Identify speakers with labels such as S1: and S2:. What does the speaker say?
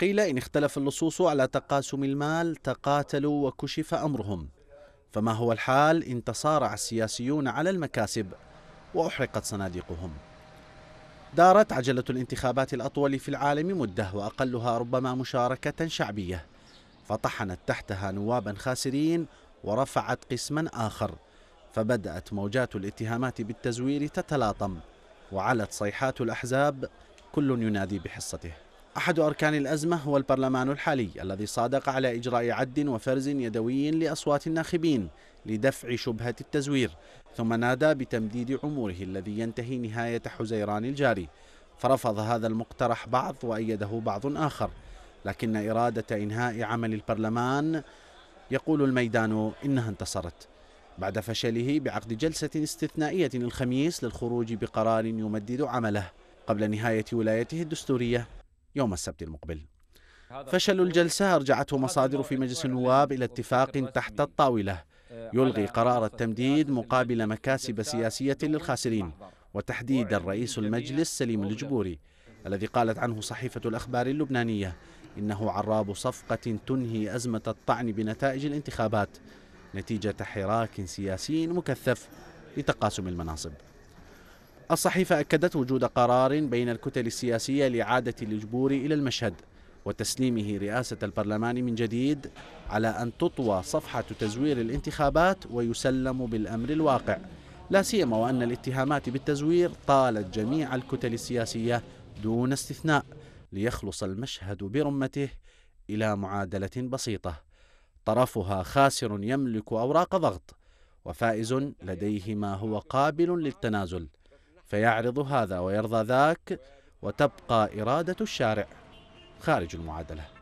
S1: قيل إن اختلف اللصوص على تقاسم المال تقاتلوا وكشف أمرهم فما هو الحال إن تصارع السياسيون على المكاسب وأحرقت صناديقهم دارت عجلة الانتخابات الأطول في العالم مدة وأقلها ربما مشاركة شعبية فطحنت تحتها نوابا خاسرين ورفعت قسما آخر فبدأت موجات الاتهامات بالتزوير تتلاطم وعلت صيحات الأحزاب كل ينادي بحصته أحد أركان الأزمة هو البرلمان الحالي الذي صادق على إجراء عد وفرز يدوي لأصوات الناخبين لدفع شبهة التزوير ثم نادى بتمديد عمره الذي ينتهي نهاية حزيران الجاري فرفض هذا المقترح بعض وأيده بعض آخر لكن إرادة إنهاء عمل البرلمان يقول الميدان إنها انتصرت بعد فشله بعقد جلسة استثنائية الخميس للخروج بقرار يمدد عمله قبل نهاية ولايته الدستورية يوم السبت المقبل فشل الجلسة أرجعته مصادر في مجلس النواب إلى اتفاق تحت الطاولة آه، يلغي قرار التمديد مقابل مكاسب سياسية للخاسرين وتحديدا رئيس المجلس سليم الجبوري الذي قالت عنه صحيفة الأخبار اللبنانية إنه عراب صفقة تنهي أزمة الطعن بنتائج الانتخابات نتيجة حراك سياسي مكثف لتقاسم المناصب الصحيفة أكدت وجود قرار بين الكتل السياسية لإعادة الجبور إلى المشهد وتسليمه رئاسة البرلمان من جديد على أن تطوى صفحة تزوير الانتخابات ويسلم بالأمر الواقع لا سيما وأن الاتهامات بالتزوير طالت جميع الكتل السياسية دون استثناء ليخلص المشهد برمته إلى معادلة بسيطة طرفها خاسر يملك أوراق ضغط وفائز لديه ما هو قابل للتنازل فيعرض هذا ويرضى ذاك وتبقى إرادة الشارع خارج المعادلة